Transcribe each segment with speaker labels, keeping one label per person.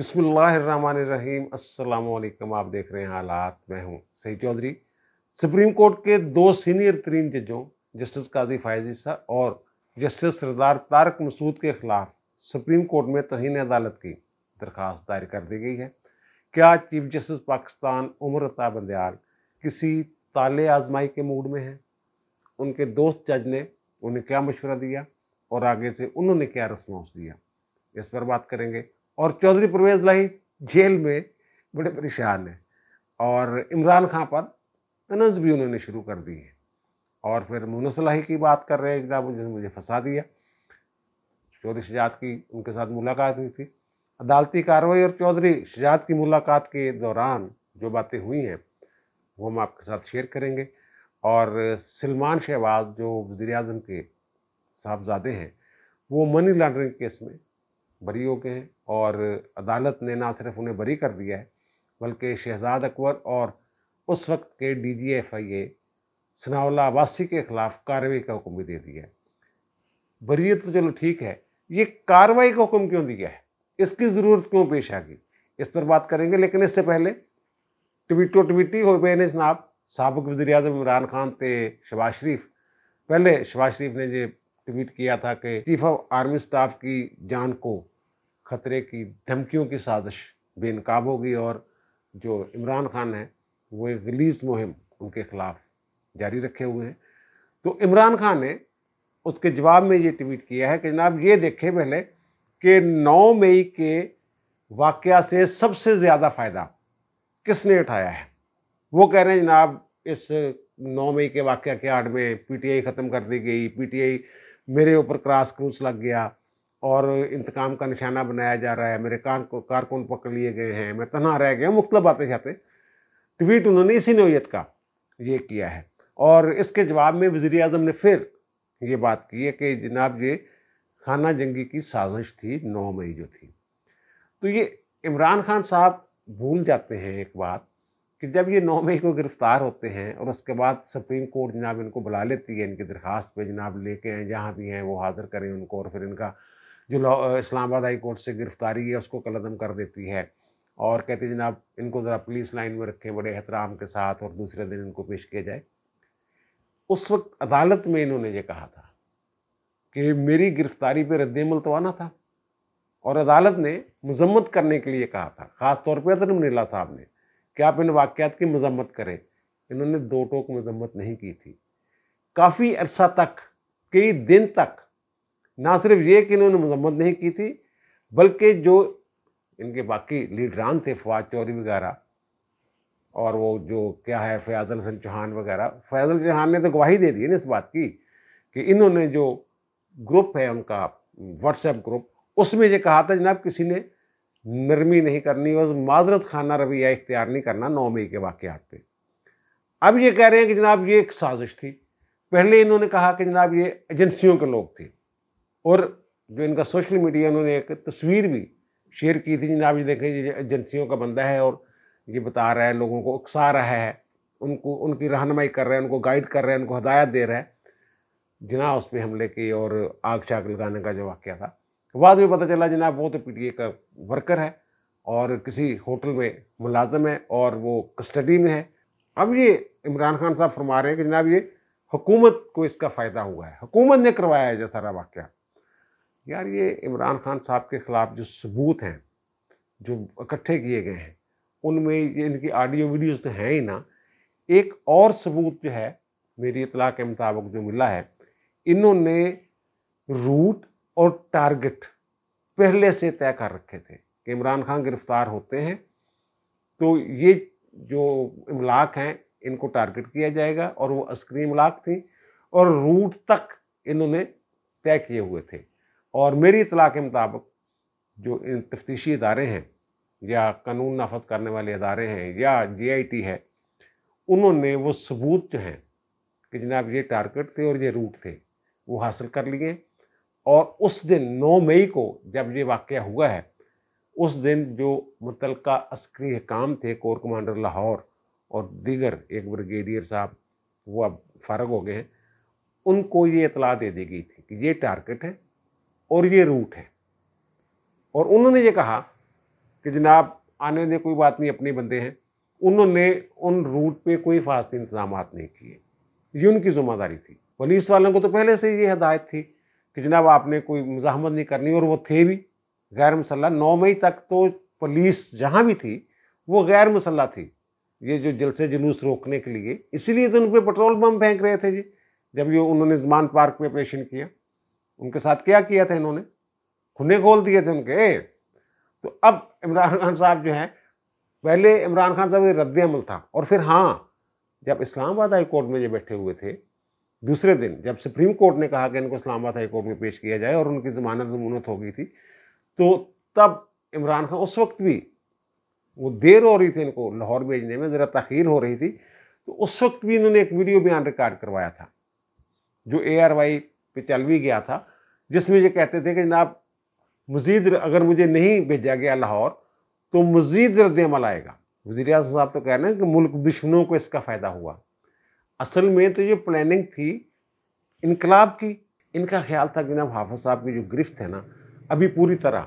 Speaker 1: बिसमीम अल्लाम आप देख रहे हैं हालात मैं हूँ सही चौधरी सुप्रीम कोर्ट के दो सीनियर तरीन जजों जस्टिस काजी फायजी साहब और जस्टिस सरदार तारक मसूद के ख़िलाफ़ सुप्रीम कोर्ट में तोहन अदालत की दरख्वास्त दायर कर दी गई है क्या चीफ जस्टिस पाकिस्तान उमर अता बंदयाल किसी ताले आजमाई के मूड में हैं उनके दोस्त जज ने उन्हें क्या मशवरा दिया और आगे से उन्होंने क्या रिस्पॉन्स दिया इस पर बात करेंगे और चौधरी परवेज लाही जेल में बड़े परेशान हैं और इमरान खां पर तनज भी उन्होंने शुरू कर दी है और फिर मुनसलाही की बात कर रहे हैं एकदम जिन्होंने मुझे फंसा दिया चौधरी शिजात की उनके साथ मुलाकात हुई थी अदालती कार्रवाई और चौधरी शिजात की मुलाकात के दौरान जो बातें हुई हैं वो हम आपके साथ शेयर करेंगे और सलमान शहबाज जो वजी अजम के साहबजादे हैं वो मनी लॉन्ड्रिंग केस में बरी हो गए हैं और अदालत ने ना सिर्फ उन्हें बरी कर दिया है बल्कि शहजाद अकबर और उस वक्त के D G F I A Sanaullah Abbasi के ख़िलाफ़ कार्रवाई का हुक्म भी दे दिया है बरीत तो चलो ठीक है ये कार्रवाई का हुक्म क्यों दिया है इसकी ज़रूरत क्यों पेश आ गई इस पर बात करेंगे लेकिन इससे पहले ट्विटो ट्विटी हो गए जनाब सबक वजी अजम इमरान खान थे शबाज शरीफ पहले शबाज शरीफ ने ये ट्वीट किया था कि चीफ ऑफ आर्मी स्टाफ की जान को ख़तरे की धमकियों की साजिश बेनकाब होगी और जो इमरान खान हैं वो एक रिलीज मुहिम उनके ख़िलाफ़ जारी रखे हुए हैं तो इमरान खान ने उसके जवाब में ये ट्वीट किया है कि जनाब ये देखें पहले कि 9 मई के वाक़ से सबसे ज़्यादा फ़ायदा किसने उठाया है वो कह रहे हैं जनाब इस 9 मई के वाक़ के आड़ में पीटीआई ख़त्म कर दी गई पीटीआई मेरे ऊपर क्रास क्रूज लग गया और इंतकाम का निशाना बनाया जा रहा है मेरे कार को कारकुन पकड़ लिए गए हैं मैं तना रह गया मुख्तल बातें जाते ट्वीट उन्होंने इसी नोयत का ये किया है और इसके जवाब में वज़ी अजम ने फिर ये बात की है कि जनाब ये खाना जंगी की साजिश थी नौ मई जो थी तो ये इमरान खान साहब भूल जाते हैं एक बात कि जब ये नौ मई को गिरफ़्तार होते हैं और उसके बाद सुप्रीम कोर्ट जनाब इनको बुला लेती है इनकी दरख्वास्त पे जनाब लेके आए जहाँ भी हैं वो हाज़िर करें उनको और फिर इनका जो इस्लामाबाद हाई कोर्ट से गिरफ्तारी है उसको कलदम कर देती है और कहते जनाब इनको ज़रा पुलिस लाइन में रखें बड़े एहतराम के साथ और दूसरे दिन इनको पेश किया जाए उस वक्त अदालत में इन्होंने ये कहा था कि मेरी गिरफ्तारी पर रद्दमल तो आना था और अदालत ने मजम्मत करने के लिए कहा था ख़ास तौर पर अदर नीला साहब ने कि आप इन वाक़ात की मजम्मत करें इन्होंने दो टोक मजम्मत नहीं की थी काफ़ी अरसा तक कई दिन तक ना सिर्फ ये कि इन्होंने मजम्मत नहीं की थी बल्कि जो इनके बाकी लीडरान थे फवाद चौधरी वगैरह और वो जो क्या है फयाजल हसन चौहान वगैरह फयाजल चौहान ने तो गवाही दे दी है ना इस बात की कि इन्होंने जो ग्रुप है उनका व्हाट्सएप ग्रुप उसमें ये कहा था जनाब किसी ने नरमी नहीं करनी और माजरत खाना रवैया इख्तियार नहीं करना नौ मई के वाक़ात पे अब ये कह रहे हैं कि जनाब ये एक साजिश थी पहले इन्होंने कहा कि जनाब ये एजेंसियों के लोग थे और जो इनका सोशल मीडिया उन्होंने एक तस्वीर भी शेयर की थी आप ये देखें एजेंसियों का बंदा है और ये बता रहा है लोगों को उकसा रहा है उनको उनकी रहनमाई कर रहा है उनको गाइड कर रहा है उनको हदायत दे रहा है जिना उस पर हमले की और आग चाग लगाने का जो वाक्य था बाद में पता चला जनाब वो तो ए का वर्कर है और किसी होटल में मुलाजम है और वो कस्टडी में है अब ये इमरान खान साहब फरमा रहे हैं कि जनाब ये हुकूमत को इसका फ़ायदा हुआ है हुकूमत ने करवाया है जो सारा वाक्य यार ये इमरान खान साहब के ख़िलाफ़ जो सबूत हैं जो इकट्ठे किए गए हैं उनमें ये इनकी ऑडियो वीडियोज़ तो हैं ही ना एक और सबूत जो है मेरी इतला के मुताबिक जो मिला है इन्होंने रूट और टारगेट पहले से तय कर रखे थे कि इमरान खान गिरफ्तार होते हैं तो ये जो इमलाक हैं इनको टारगेट किया जाएगा और वो अस्करी इमलाक थी और रूट तक इन्होंने तय किए हुए थे और मेरी इतला के मुताबिक जो इन तफ्तीशी इदारे हैं या कानून नाफज करने वाले इदारे हैं या जे आई टी है उन्होंने वो सबूत जो हैं कि जनाब ये टारगेट थे और ये रूट थे वो हासिल कर लिए और उस दिन नौ मई को जब ये वाक़ हुआ है उस दिन जो मुतल अस्करी हकाम थे कोर कमांडर लाहौर और दीगर एक ब्रिगेडियर साहब वो अब फारग हो गए हैं उनको ये इतला दे दी गई थी कि ये टारगेट है और ये रूट है और उन्होंने ये कहा कि जनाब आने दे कोई बात नहीं अपने बंदे हैं उन्होंने उन रूट पे कोई फास्ट इंतजाम नहीं किए ये उनकी जिम्मेदारी थी पुलिस वालों को तो पहले से ये हदायत थी कि जनाब आपने कोई मुजामत नहीं करनी और वो थे भी गैर मसल्ला नौ मई तक तो पुलिस जहाँ भी थी वो गैर मसल्ला थी ये जो जलसे जुलूस रोकने के लिए इसीलिए तो उन पर पेट्रोल पम्प फेंक रहे थे जी जब ये उन्होंने जमान पार्क में ऑपरेशन किया उनके साथ क्या किया था इन्होंने खुने खोल दिए थे उनके तो अब इमरान खान साहब जो है पहले इमरान खान साहब रद्द अमल था और फिर हाँ जब इस्लामाबाद हाई कोर्ट में ये बैठे हुए थे दूसरे दिन जब सुप्रीम कोर्ट ने कहा कि इनको इस्लामाबाद हाई कोर्ट में पेश किया जाए और उनकी ज़मानत जमूनत हो गई थी तो तब इमरान खान उस वक्त भी वो देर हो रही थी इनको लाहौर भेजने में ज़रा तखीर हो रही थी तो उस वक्त भी इन्होंने एक वीडियो बयान रिकॉर्ड करवाया था जो ए आर वाई पिचालवी गया था जिसमें ये कहते थे कि जनाब मजीद अगर मुझे नहीं भेजा गया लाहौर तो मजीद रद्दमल आएगा वजी अजम साहब तो कह रहे हैं कि मुल्क दुश्मनों को इसका फ़ायदा हुआ असल में तो ये प्लानिंग थी इनकलाब की इनका ख्याल था कि जनाब हाफज साहब की जो गिरफ्त है ना अभी पूरी तरह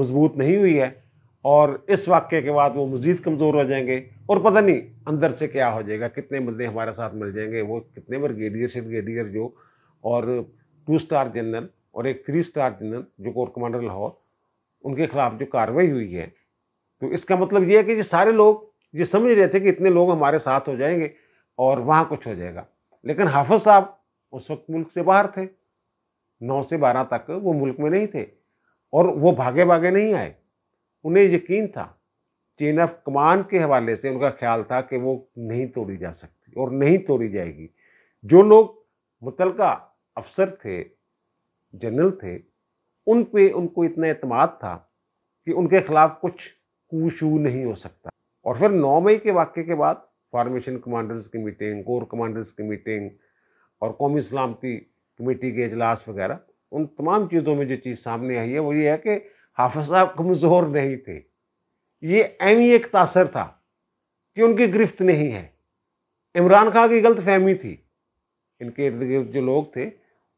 Speaker 1: मजबूत नहीं हुई है और इस वाक्य के बाद वो मज़ीद कमज़ोर हो जाएंगे और पता नहीं अंदर से क्या हो जाएगा कितने बंदे हमारे साथ मिल जाएंगे वो कितने ब्रिगेडियर से ब्रिगेडियर जो और टू स्टार जनरल और एक थ्री स्टार जनरल जो कोर कमांडर लाहौर उनके खिलाफ जो कार्रवाई हुई है तो इसका मतलब ये है कि ये सारे लोग ये समझ रहे थे कि इतने लोग हमारे साथ हो जाएंगे और वहाँ कुछ हो जाएगा लेकिन हाफज साहब उस वक्त मुल्क से बाहर थे नौ से बारह तक वो मुल्क में नहीं थे और वो भागे भागे नहीं आए उन्हें यकीन था चेन ऑफ कमान के हवाले से उनका ख्याल था कि वो नहीं तोड़ी जा सकती और नहीं तोड़ी जाएगी जो लोग मुतलका अफसर थे जनरल थे उन पे उनको इतना अतमाद था कि उनके खिलाफ कुछ कूशू नहीं हो सकता और फिर नौ मई के वाक्य के बाद फॉर्मेशन कमांडर्स की मीटिंग कोर कमांडर्स की मीटिंग और कौमी सलामती कमेटी के अजलास वगैरह उन तमाम चीज़ों में जो चीज़ सामने आई है वो ये है कि हाफज साहब कमज़ोर नहीं थे ये एम ही एक तासर था कि उनकी गिरफ्त नहीं है इमरान खां की गलत फहमी थी इनके इर्द गिर्द जो लोग थे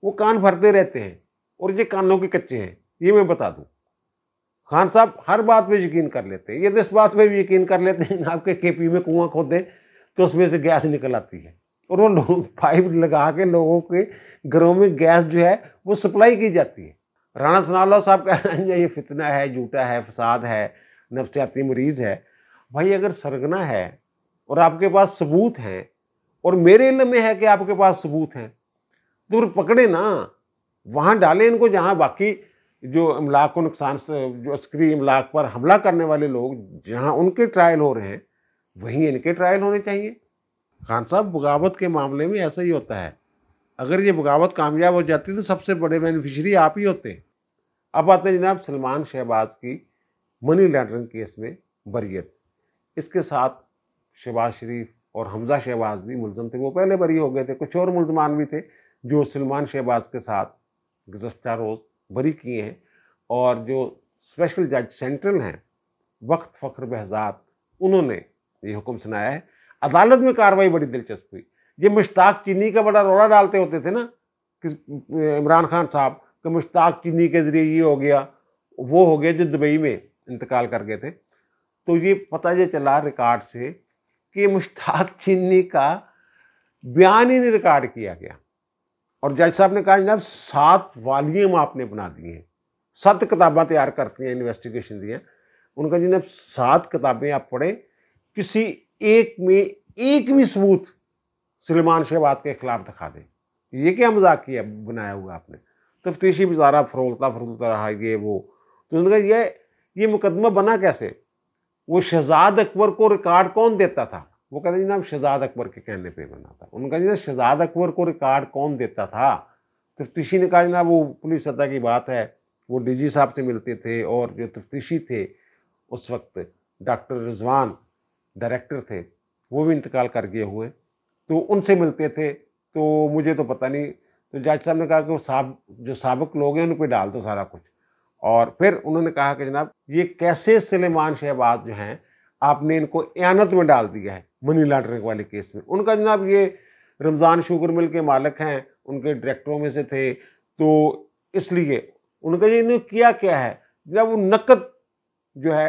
Speaker 1: वो कान भरते रहते हैं और ये कानों के कच्चे हैं ये मैं बता दूं खान साहब हर बात पे यकीन कर लेते हैं ये तो इस बात पे भी यकीन कर लेते हैं आपके के पी में कुआं खोद दें तो उसमें से गैस निकल आती है और वो लोग पाइप लगा के लोगों के घरों में गैस जो है वो सप्लाई की जाती है राणा सनावला साहब कह रहे हैं ये फितना है झूठा है फसाद है नफसियाती मरीज़ है भाई अगर सरगना है और आपके पास सबूत हैं और मेरे इल में है कि आपके पास सबूत हैं दूर पकड़े ना वहाँ डाले इनको जहाँ बाकी जो अमलाक को नुकसान से जो अस्करी अमलाक पर हमला करने वाले लोग जहाँ उनके ट्रायल हो रहे हैं वहीं इनके ट्रायल होने चाहिए खान साहब बगावत के मामले में ऐसा ही होता है अगर ये बगावत कामयाब हो जाती तो सबसे बड़े बेनिफिशरी आप ही होते अब आते हैं जनाब सलमान शहबाज की मनी लॉन्ड्रिंग केस में बरीत इसके साथ शहबाज शरीफ और हमजा शहबाज भी मुलम थे वो पहले बरी हो गए थे कुछ और मुलजमान भी थे जो सलमान शहबाज के साथ गुजशत रोज़ बरी किए हैं और जो स्पेशल जज सेंट्रल हैं वक्त फ़ख्र बहजाद उन्होंने ये हुक्म सुनाया है अदालत में कार्रवाई बड़ी दिलचस्प हुई ये मुश्ताक चीनी का बड़ा रोड़ा डालते होते थे ना कि इमरान खान साहब कि मुश्ताक चीनी के ज़रिए ये हो गया वो हो गया जो दुबई में इंतकाल कर गए थे तो ये पता ये चला रिकॉर्ड से कि मुश्ताक चीनी का बयान ही नहीं रिकॉर्ड किया गया और जज साहब ने कहा जनाब सात वालीम आपने बना दिए हैं सात किताबा तैयार करती हैं इन्वेस्टिगेशन दिया उनका जनाब सात किताबें आप पढ़ें किसी एक में एक भी सबूत सलमान शहबाज के खिलाफ दिखा दें ये क्या मजाक किया बनाया हुआ आपने तफ्तीशी गुजारा फरोलता फरोलता रहा ये वो तो उन्होंने कहा ये ये मुकदमा बना कैसे वो शहजाद अकबर को रिकॉर्ड कौन देता था वो कहते जी नाम शहजाद अकबर के कहने पे बना था उनका जी शहजाद अकबर को रिकार्ड कौन देता था तफ्तीशी तो ने कहा जनाब वो पुलिस सतह की बात है वो डीजी साहब से मिलते थे और जो तफ्तीशी थे उस वक्त डॉक्टर रिजवान डायरेक्टर थे वो भी इंतकाल कर गए हुए तो उनसे मिलते थे तो मुझे तो पता नहीं तो जज साहब ने कहा कि वो साब जो सबक लोग हैं उन पर डाल दो सारा कुछ और फिर उन्होंने कहा कि जनाब ये कैसे सलेमान शहबाज जो हैं आपने इनको एनत में डाल दिया है मनी लॉन्ड्रिंग वाले केस में उनका जनाब ये रमज़ान शुगर मिल के मालिक हैं उनके डायरेक्टरों में से थे तो इसलिए उनका ये इन्होंने किया क्या है जब वो नकद जो है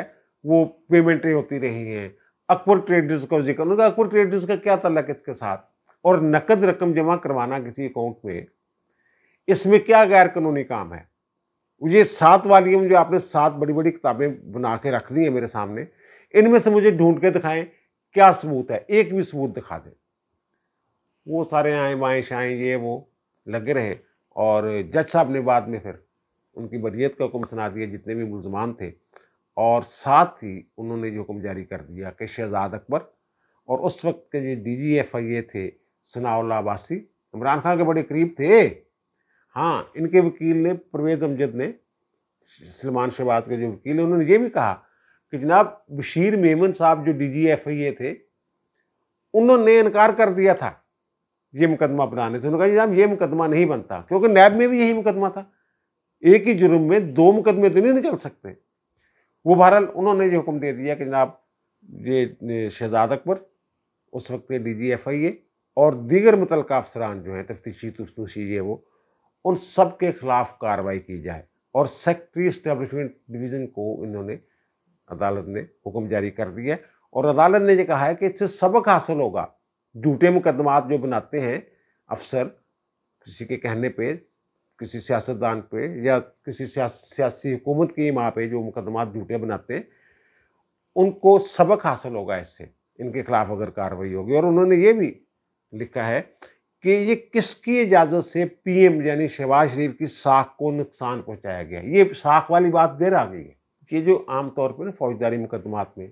Speaker 1: वो पेमेंटें होती रही हैं अकबर ट्रेडर्स का जिक्र उनका अकबर ट्रेडर्स का क्या तलक इसके साथ और नकद रकम जमा करवाना किसी अकाउंट में इसमें क्या गैर कानूनी काम है ये सात वाली में जो आपने सात बड़ी बड़ी किताबें बना के रख दी हैं मेरे सामने इनमें से मुझे ढूंढ के दिखाएं क्या सबूत है एक भी सबूत दिखा दें वो सारे आए बाएँ शाएँ ये वो लगे रहे और जज साहब ने बाद में फिर उनकी बरीत का हुक्म सुना दिया जितने भी मुलजमान थे और साथ ही उन्होंने ये हुक्म जारी कर दिया कि शहजाद अकबर और उस वक्त के जो डी जी एफ आई ए थे सनाउल्ला अबासी इमरान खान के बड़े करीब थे हाँ इनके वकील ने परवेज़ अमजद ने सलमान शहबाज के जो वकील हैं उन्होंने ये भी कहा कि जनाब बशीर मेमन साहब जो डी जी एफ आई ए थे उन्होंने इनकार कर दिया था ये मुकदमा बनाने से उन्होंने कहा जनाब ये मुकदमा नहीं बनता क्योंकि नैब में भी यही मुकदमा था एक ही जुर्म में दो मुकदमे तो नहीं, चल सकते वो बहरहाल उन्होंने ये हुक्म दे दिया कि जनाब ये शहजाद अकबर उस वक्त डी जी एफ आई ए और दीगर मुतल अफसरान जो हैं तफ्तीशी तफ्तूशी ये वो उन सब के खिलाफ कार्रवाई की जाए और सेक्ट्री इस्टेब्लिशमेंट डिवीज़न को इन्होंने अदालत ने हुक्म जारी कर दिया है और अदालत ने ये कहा है कि इससे सबक हासिल होगा झूठे मुकदमात जो बनाते हैं अफसर किसी के कहने पे किसी सियासतदान पे या किसी सियासी हुकूमत की माँ पे जो मुकदमात झूठे बनाते हैं उनको सबक हासिल होगा इससे इनके खिलाफ अगर कार्रवाई होगी और उन्होंने ये भी लिखा है कि ये किसकी इजाज़त से पीएम यानी शहबाज शरीफ की साख को नुकसान पहुंचाया गया ये साख वाली बात देर आ गई है ये जो आम तौर पर ना फौजदारी मुकदमात में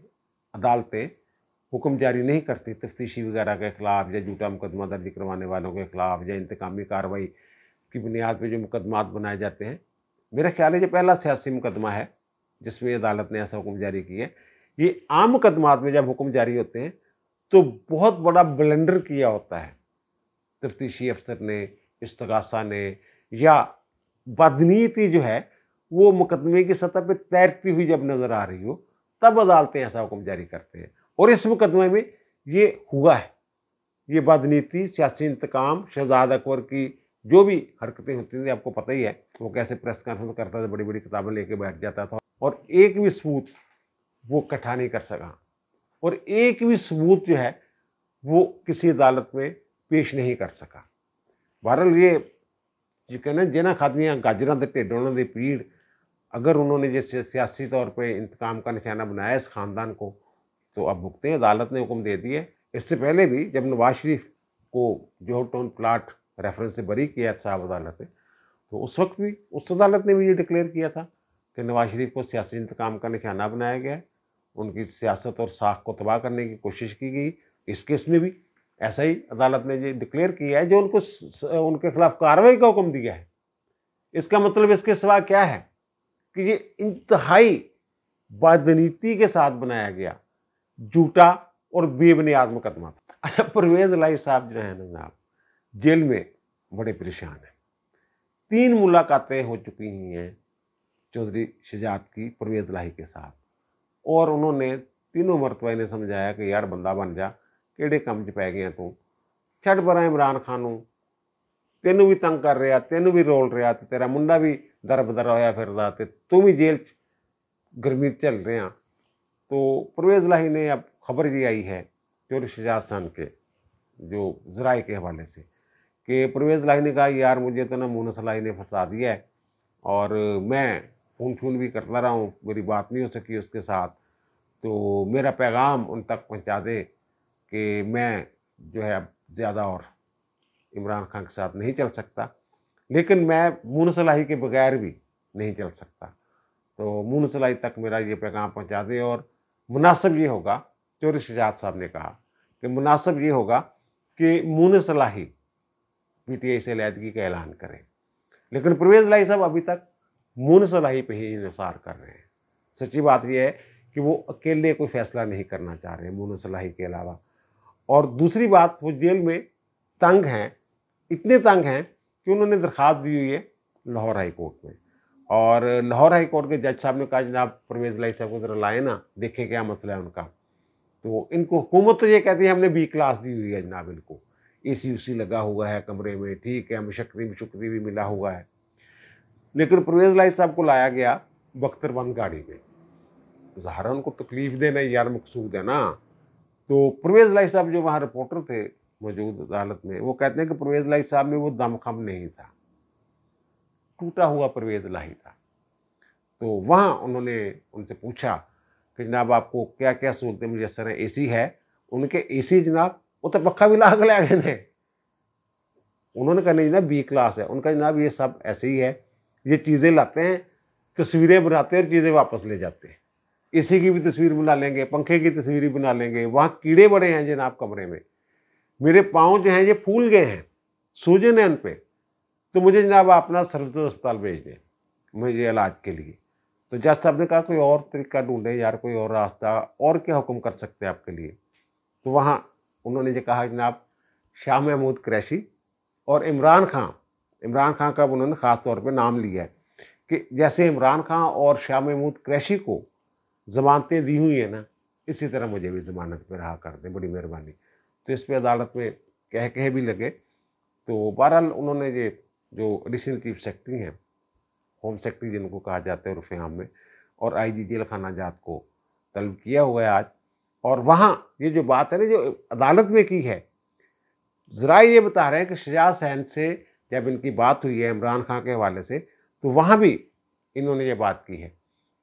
Speaker 1: अदालतें हुक्म जारी नहीं करती तफ्तीशी वगैरह के ख़िलाफ़ या झूठा मुकदमा दर्ज करवाने वालों के ख़िलाफ़ या इंतकामी कार्रवाई की बुनियाद पर जो मुकदमात बनाए जाते हैं मेरा ख्याल है ये पहला सियासी मुकदमा है जिसमें अदालत ने ऐसा हुक्म जारी किया है ये आम मुकदमात में जब हुक्म जारी होते हैं तो बहुत बड़ा ब्लेंडर किया होता है तफ्तीशी अफसर ने इस्तगासा ने या बदनीति जो है वो मुकदमे की सतह पर तैरती हुई जब नज़र आ रही हो तब अदालतें ऐसा हुक्म जारी करते हैं और इस मुकदमे में ये हुआ है ये बदनीति सियासी इंतकाम शहजाद अकबर की जो भी हरकतें होती थी आपको पता ही है वो कैसे प्रेस कॉन्फ्रेंस करता था बड़ी बड़ी किताबें लेके बैठ जाता था और एक भी सबूत वो इकट्ठा नहीं कर सका और एक भी सबूत जो है वो किसी अदालत में पेश नहीं कर सका बहरल ये जो कहना जिन्हें खादियाँ गाजर के ढेडों की पीड़ अगर उन्होंने जैसे सियासी तौर पर इंतकाम का निशाना बनाया इस ख़ानदान को तो अब भुगते हैं अदालत ने हुक्म दे दिए इससे पहले भी जब नवाज शरीफ को जोहर टाउन प्लाट रेफरेंस से बरी किया साहब अदालत ने तो उस वक्त भी उस अदालत ने भी ये डिक्लेयर किया था कि नवाज शरीफ को सियासी इंतकाम का निशाना बनाया गया उनकी सियासत और साख को तबाह करने की कोशिश की गई इस केस में भी ऐसा ही अदालत ने ये डिक्लेयर किया है जो उनको उनके खिलाफ कार्रवाई का हुक्म दिया है इसका मतलब इसके सिवा क्या है कि ये इंतहाई बदनीति के साथ बनाया गया झूठा और बेबुनियाद मुकदमा था अच्छा परवेज लाई साहब जो है ना जनाब जेल में बड़े परेशान हैं तीन मुलाकातें हो चुकी हैं चौधरी शिजात की परवेज लाही के साथ और उन्होंने तीनों मरतबा इन्हें समझाया कि यार बंदा बन जा ਕਿਹੜੇ ਕੰਮ 'ਚ ਪੈ ਗਿਆ ਤੂੰ ਛੱਡ इमरान ਇਮਰਾਨ ਖਾਨ भी तंग कर रहा तेनू भी रोल रहा ਰੋਲ ਰਿਹਾ ਤੇ ਤੇਰਾ ਦਰ ਬਦਰ फिर ਫਿਰਦਾ तू भी जेल गर्मी झल रहे हैं तो परवेज़ लाही ने अब खबर ये आई है चोरी शजाज सन के जो जराए के हवाले से कि परवेज़ लाही ने कहा यार मुझे तो ना मोनस लाही ने फंसा दिया है और मैं फ़ोन फोन भी करता रहा हूँ मेरी बात नहीं हो सकी उसके साथ तो मेरा पैगाम उन तक पहुँचा दे कि मैं जो है अब ज़्यादा और इमरान खान के साथ नहीं चल सकता लेकिन मैं मून सलाही के बगैर भी नहीं चल सकता तो मून सलाही तक मेरा ये पैगाम पहुँचा दे और मुनासब ये होगा चोरी शिजात साहब ने कहा कि मुनासिब ये होगा कि मून सलाही पी टी आई से अलीहदगी का ऐलान करें लेकिन परवेज़ लाही साहब अभी तक मून सलाही पर ही इसार कर रहे हैं सच्ची बात यह है कि वो अकेले कोई फैसला नहीं करना चाह रहे मून सलाही के अलावा और दूसरी बात वो जेल में तंग हैं इतने तंग हैं कि उन्होंने दरख्वास्त दी हुई है लाहौर हाई कोर्ट में और लाहौर हाई कोर्ट के जज साहब ने कहा जनाब परवेज लाई साहब को ज़रा लाए ना देखें क्या मसला है उनका तो इनको हुकूमत तो ये कहती है हमने बी क्लास दी हुई है जनाब इनको ए सी उसी लगा हुआ है कमरे में ठीक है मशक्ति मशक्ति भी मिला हुआ है लेकिन परवेज लाई साहब को लाया गया बख्तरबंद गाड़ी में जहरा उनको तकलीफ देना यार मकसूद है ना तो परवेज लाई साहब जो वहाँ रिपोर्टर थे मौजूद अदालत में वो कहते हैं कि परवेज़ लाही साहब में वो दमखम नहीं था टूटा हुआ परवेज़ लाही था तो वहाँ उन्होंने उनसे पूछा कि जनाब आपको क्या क्या सहूलतें मुयसर हैं ए है उनके ए जनाब वो तो पखा भी लाग लिया गए उन्होंने कहा नहीं जनाब बी क्लास है उनका जनाब ये सब ऐसे ही है ये चीज़ें लाते हैं तस्वीरें बनाते हैं और चीज़ें वापस ले जाते हैं ए की भी तस्वीर बना लेंगे पंखे की तस्वीर भी बना लेंगे वहाँ कीड़े बड़े हैं जनाब कमरे में मेरे पाँव जो हैं ये फूल गए हैं सूजन है उन पर तो मुझे जनाब अपना सर्वोदय अस्पताल भेज दें मुझे इलाज के लिए तो जज साहब ने कहा कोई और तरीका ढूंढे यार कोई और रास्ता और क्या हुक्म कर सकते हैं आपके लिए तो वहाँ उन्होंने ये कहा जनाब शाह महमूद क्रैशी और इमरान खां इमरान खां का उन्होंने ख़ास तौर पर नाम लिया है कि जैसे इमरान खां और शाह महमूद क्रैशी को ज़मानतें दी हुई हैं ना इसी तरह मुझे भी ज़मानत पर रहा कर दें बड़ी मेहरबानी तो इस पर अदालत में कह कहे भी लगे तो बहरहाल उन्होंने ये जो एडिशनल चीफ सेक्रेटरी हैं होम सेक्रेटरी जिनको कहा जाता है उर्फे आम में और आई जी जेल खाना जात को तलब किया हुआ है आज और वहाँ ये जो बात है ना जो अदालत में की है ज़रा ये बता रहे हैं कि शजाज सैन से जब इनकी बात हुई है इमरान खान के हवाले से तो वहाँ भी इन्होंने ये बात की है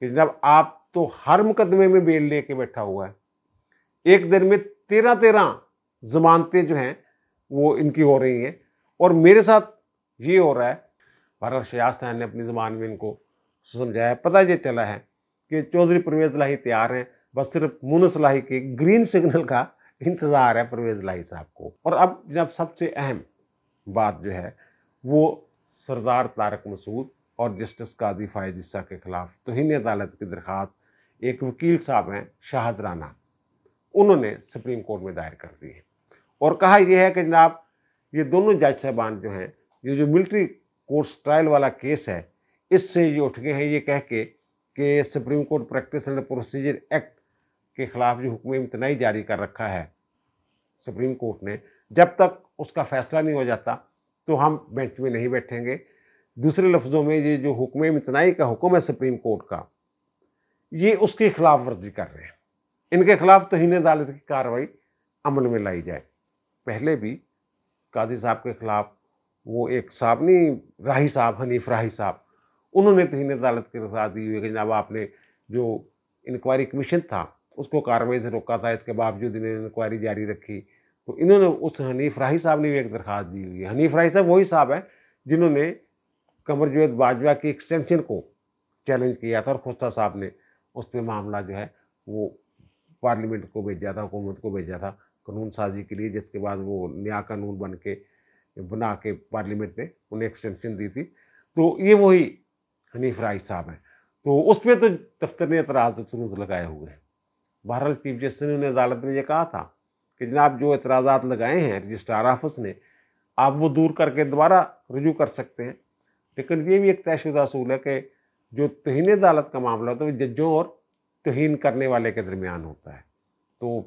Speaker 1: कि जब आप तो हर मुकदमे में बेल लेके बैठा हुआ है एक दिन में तेरह तेरह जमानतें जो हैं वो इनकी हो रही हैं और मेरे साथ ये हो रहा है भारत शजाज खान ने अपनी ज़बान में इनको समझाया पता ये चला है कि चौधरी परवेज लाही तैयार हैं बस सिर्फ मुनस लाही के ग्रीन सिग्नल का इंतज़ार है परवेज लाही साहब को और अब जब सबसे अहम बात जो है वो सरदार तारक मसूद और जस्टिस काजी फायज ईसा के ख़िलाफ़ तोहन अदालत की दरख्वास्त एक वकील साहब हैं शाहद राना उन्होंने सुप्रीम कोर्ट में दायर कर दी है और कहा यह है कि जनाब ये दोनों जज साहबान जो हैं ये जो मिलिट्री कोर्ट्स ट्रायल वाला केस है इससे ये उठ गए हैं ये कह के कि Supreme Court Practice and Procedure Act के ख़िलाफ़ जो हुक्म इम्तनाई जारी कर रखा है सुप्रीम कोर्ट ने जब तक उसका फैसला नहीं हो जाता तो हम बेंच में नहीं बैठेंगे दूसरे लफ्ज़ों में ये जो हुक्म इम्तनाई का हुक्म है सुप्रीम कोर्ट का ये उसकी खिलाफ वर्जी कर रहे हैं इनके खिलाफ तो हीन अदालत की कार्रवाई अमल में लाई जाए पहले भी काजी साहब के ख़िलाफ़ वो एक साहब नहीं राही साहब हनीफ राही साहब उन्होंने तो हिंद अदालत के रजा दी हुई कि जनाब आपने जो इंक्वायरी कमीशन था उसको कार्रवाई से रोका था इसके बावजूद इन्होंने इंक्वायरी जारी रखी तो इन्होंने उस हनीफ राही साहब ने भी एक दरख्वास्त दी हुई है हनीफ राही साहब वही साहब हैं जिन्होंने कमर जवेद बाजवा की एक्सटेंशन को चैलेंज किया था और खुस्ता साहब ने उस पर मामला जो है वो पार्लियामेंट को भेजा था हुकूमत को भेजा था कानून साजी के लिए जिसके बाद वो नया कानून बन के बना के पार्लियामेंट ने उन्हें एक्सटेंशन दी थी तो ये वही हनीफ राय साहब हैं तो उसमें तो दफ्तर ने एतराज़ तुरंत लगाए हुए हैं बहरहाल चीफ जस्टिस ने उन्हें अदालत में ये कहा था कि जनाब जो एतराज़ात लगाए हैं रजिस्ट्रार ऑफिस ने आप वो दूर करके दोबारा रजू कर सकते हैं लेकिन ये भी एक तयशुदा असूल है कि जो तोहन अदालत का मामला होता है वो जजों और तोहन करने वाले के दरमियान होता है तो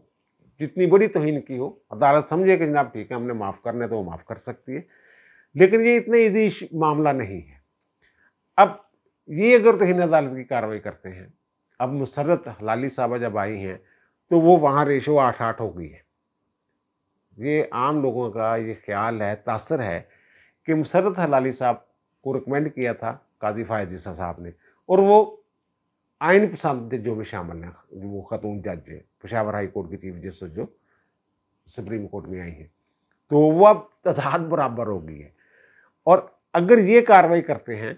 Speaker 1: जितनी बड़ी तोहन की हो अदालत समझे कि जनाब ठीक है हमने माफ़ करने तो वो माफ़ कर सकती है लेकिन ये इतना ईजी मामला नहीं है अब ये अगर तोहन अदालत की कार्रवाई करते हैं अब मुसरत हलाली साहबा जब आई हैं तो वो वहाँ रेशो आठ आठ हो गई है ये आम लोगों का ये ख्याल है तासर है कि मुसरत हलाली साहब को रिकमेंड किया था काजी फायजीसा साहब ने और वो आइन जो में शामिल हैं वो खतून जज हैं पेशावर हाई कोर्ट की चीफ जस्टिस जो सुप्रीम कोर्ट में आई है तो वो अब तादाद बराबर हो गई है और अगर ये कार्रवाई करते हैं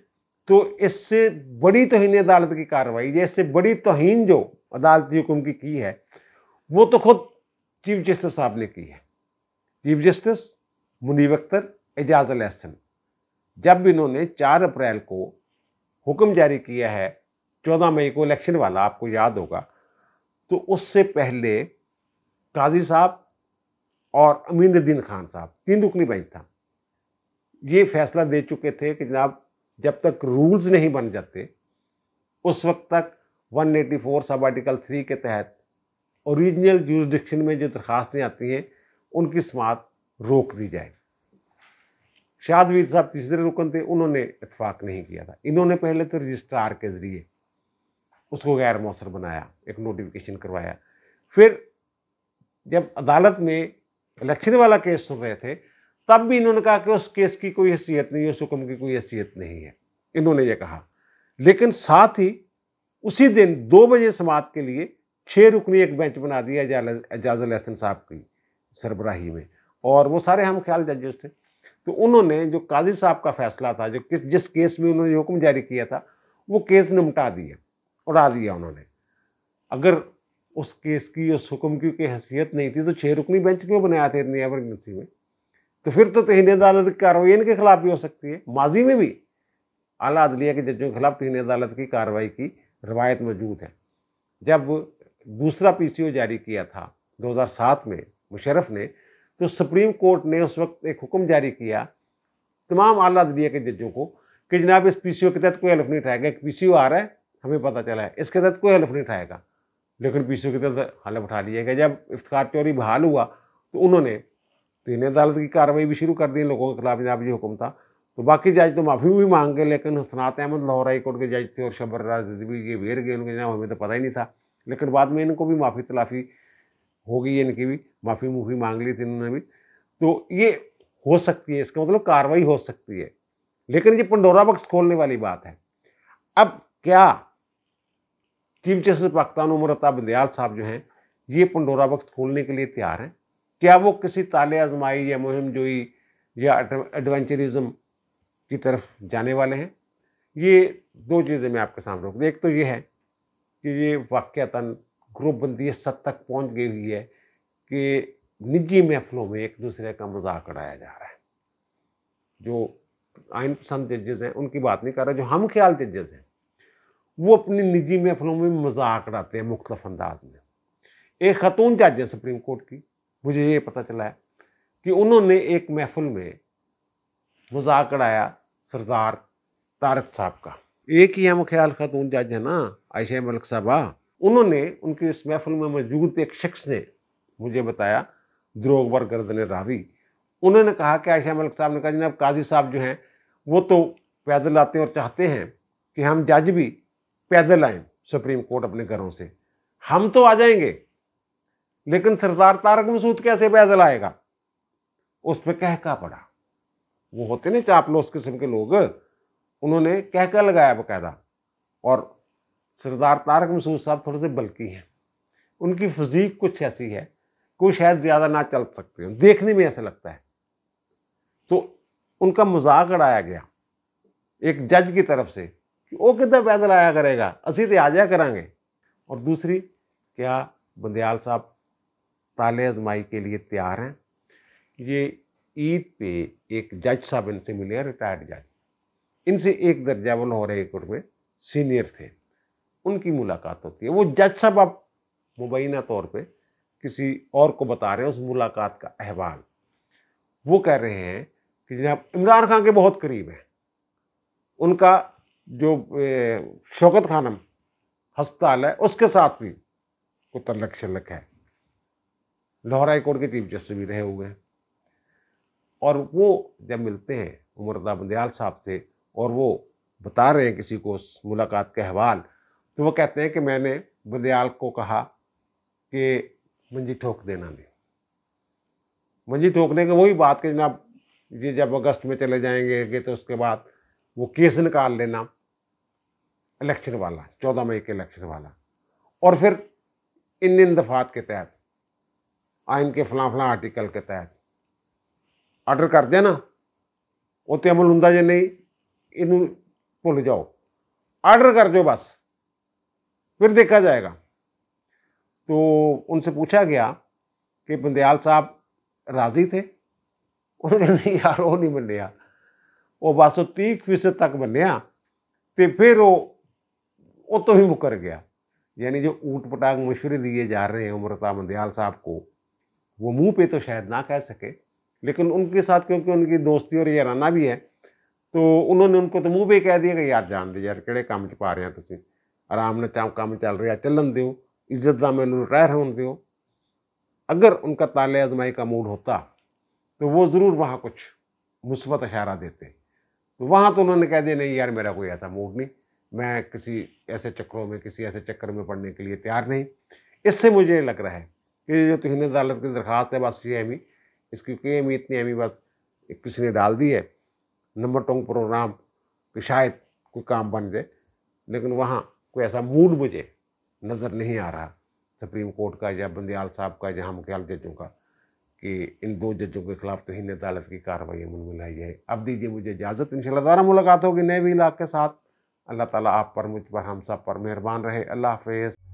Speaker 1: तो इससे बड़ी तोहन अदालत की कार्रवाई या इससे बड़ी तोहन जो अदालती हुकुम की की है वो तो खुद चीफ जस्टिस साहब ने की है चीफ जस्टिस मुनीब अख्तर एजाज अलहसन जब इन्होंने 4 अप्रैल को हुक्म जारी किया है चौदह मई को इलेक्शन वाला आपको याद होगा तो उससे पहले काजी साहब और अमीनुद्दीन खान साहब तीन रुकनी बेंच था ये फैसला दे चुके थे कि जनाब जब तक रूल्स नहीं बन जाते उस वक्त तक 184 सब आर्टिकल थ्री के तहत ओरिजिनल जूरिस्डिक्शन में जो दरखास्तें आती हैं उनकी समात रोक दी जाए शाहवीर साहब तीसरे रुकन थे उन्होंने इतफाक़ नहीं किया था इन्होंने पहले तो रजिस्ट्रार के ज़रिए उसको गैर मौसर बनाया एक नोटिफिकेशन करवाया फिर जब अदालत में इलेक्शन वाला केस सुन रहे थे तब भी इन्होंने कहा कि उस केस की कोई हैसियत नहीं है उस हुक्म की कोई हैसियत नहीं है इन्होंने ये कहा लेकिन साथ ही उसी दिन दो बजे समाप्त के लिए छः रुकनी एक बेंच बना दिया एजाज लहसन साहब की सरबराही में और वो सारे हम ख्याल जजेस थे तो उन्होंने जो काजी साहब का फैसला था जो किस जिस केस में उन्होंने हुक्म जारी किया था वो केस निपटा दिया उड़ा दिया उन्होंने अगर उस केस की उस हुक्म की कोई हैसियत नहीं थी तो छः रुकनी बेंच क्यों बनाया था इतनी एमरजेंसी में तो फिर तो तहनी अदालत की कार्रवाई इनके खिलाफ भी हो सकती है माजी में भी अला अदलिया के जजों के खिलाफ तहनी अदालत की कार्रवाई की रवायत मौजूद है जब दूसरा पी सी ओ जारी किया था सात में मुशरफ ने तो सुप्रीम कोर्ट ने उस वक्त एक हुक्म जारी किया तमाम आला अदलिया के जजों को कि जनाब इस पी सी ओ के तहत कोई हल्फ नहीं उठाया गया एक पी सी ओ आ रहा है हमें पता चला है इसके तहत कोई हल्फ नहीं उठाएगा लेकिन पीछे की तरफ हल्फ उठा लिया गया जब इफ्तार चोरी बहाल हुआ तो उन्होंने तीन अदालत की कार्रवाई भी शुरू कर दी लोगों के खिलाफ जनाब जी हुक्म था तो बाकी जज तो माफ़ी भी मांगे लेकिन हसनात अहमद लाहौर हाई कोर्ट के जज थे और शबर भी ये वेर गए उनके जनाब हमें तो पता ही नहीं था लेकिन बाद में इनको भी माफ़ी तलाफ़ी हो गई इनकी भी माफ़ी मुफ़ी मांग ली थी इन्होंने भी तो ये हो सकती है इसका मतलब कार्रवाई हो सकती है लेकिन ये पंडोरा बक्स खोलने वाली बात है अब क्या चीफ जस्टिस पाकिस्तान उमर अता दयाल साहब जो हैं ये पंडोरा वक्त खोलने के लिए तैयार हैं क्या वो किसी ताले आजमाई या मुहिम जोई या एडवेंचरिज्म की तरफ जाने वाले हैं ये दो चीज़ें मैं आपके सामने रखूँ एक तो ये है कि ये वाक़ता ग्रुपबंदी इस हद तक पहुँच गई हुई है कि निजी महफलों में एक दूसरे का मजाक उड़ाया जा रहा है जो आइन पसंद जजेज़ हैं उनकी बात नहीं कर रहा जो हम ख्याल जजेज़ हैं वो अपनी निजी महफलों में मजाक उड़ाते हैं मुख्तफ अंदाज में एक खतून जज है सुप्रीम कोर्ट की मुझे ये पता चला है कि उन्होंने एक महफल में मजाक उड़ाया सरदार तारक साहब का एक ही हम ख्याल खतून जज है ना आयशा मलिक साहबा उन्होंने उनकी उस महफल में मौजूद एक शख्स ने मुझे बताया द्रोग बर गर्दन रावी उन्होंने कहा कि आयशा मलिक साहब ने कहा जनाब काजी साहब जो हैं वो तो पैदल आते हैं और चाहते हैं कि हम जज भी पैदल आए सुप्रीम कोर्ट अपने घरों से हम तो आ जाएंगे लेकिन सरदार तारक मसूद कैसे पैदल आएगा उस पर कहका पड़ा वो होते ना चापलोस किस्म के लोग उन्होंने कहका लगाया बकायदा और सरदार तारक मसूद साहब थोड़े से बल्कि हैं उनकी फिजीक कुछ ऐसी है कोई शायद ज़्यादा ना चल सकते हो देखने में ऐसा लगता है तो उनका मजाक उड़ाया गया एक जज की तरफ से ਕਿ कितना पैदल आया करेगा असी तो आ ਆ ਜਾਇਆ और दूसरी क्या बंदयाल साहब ताले आजमाई के लिए तैयार हैं ये ईद पे एक जज साहब इनसे मिले हैं रिटायर्ड जज इनसे एक दर्जा हो रहे एकड़ में सीनियर थे उनकी मुलाकात होती है वो जज साहब आप मुबैना तौर पे किसी और को बता रहे हैं उस मुलाकात का अहवाल वो कह रहे हैं कि जनाब इमरान खान के बहुत करीब हैं उनका जो शौकत खानम हस्पताल है उसके साथ भी को तल्लक शलक है लाहौर हाई कोर्ट के चीफ जस्टिस भी रहे हुए हैं और वो जब मिलते हैं उमरदा बंदयाल साहब से और वो बता रहे हैं किसी को उस मुलाकात के अहवाल तो वो कहते हैं कि मैंने बंदयाल को कहा कि मंजी ठोक देना नहीं मंजी ठोकने की वही बात कि जनाब ये जब अगस्त में चले जाएंगे तो उसके बाद वो केस निकाल लेना इलेक्शन वाला चौदह मई के इलेक्शन वाला और फिर इन इन दफात के तहत आइन के फलां फलां आर्टिकल के तहत आर्डर कर दिया ना वो तो अमल हों नहीं इन भुल जाओ आर्डर कर दो बस फिर देखा जाएगा तो उनसे पूछा गया कि बंदयाल साहब राजी थे उन्होंने नहीं यार वो नहीं मनिया वो बस तीह फीसद तक मनिया तो फिर वो वो तो भी मुकर गया यानी जो ऊट पटांग मशवरे दिए जा रहे हैं उम्रता मंदयाल साहब को वो मुंह पे तो शायद ना कह सके लेकिन उनके साथ क्योंकि उनकी दोस्ती और याराना भी है तो उन्होंने उनको तो मुंह पे कह दिया कि यार जान दे यार ਕਿਹੜੇ काम च पा रहे हैं ਤੁਸੀਂ आराम काम चल रहे ਚੱਲ चलन दो इज्जत दाम ਦਾ ਮੈਨੂੰ ਰਿਟਾਇਰ ਹੋਣ दो अगर उनका ताले आजमाई का मूड होता तो वो ज़रूर वहाँ कुछ मुस्बत इशारा देते तो वहाँ तो उन्होंने कह दिया नहीं यार मेरा कोई ऐसा मूड नहीं मैं किसी ऐसे चक्रों में किसी ऐसे चक्कर में पड़ने के लिए तैयार नहीं इससे मुझे लग रहा है कि जो तहन अदालत की दरख्वास्त है बस ये अहमी इसकी कोई अहमी इतनी अहमी बस किसी ने डाल दी है नंबर टोंग प्रोग्राम कि शायद कोई काम बन जाए लेकिन वहाँ कोई ऐसा मूड मुझे नज़र नहीं आ रहा सुप्रीम कोर्ट का या बंदियाल साहब का या मुख्याल जजों का कि इन दो जजों के खिलाफ तोहन अदालत की कार्रवाई अमल में लाई जाए अब दीजिए मुझे इजाज़त इन शाला मुलाकात होगी नए भी इलाक के साथ अल्लाह ताला आप पर मुझ पर हम सब पर मेहरबान रहे अल्लाह हाफिज़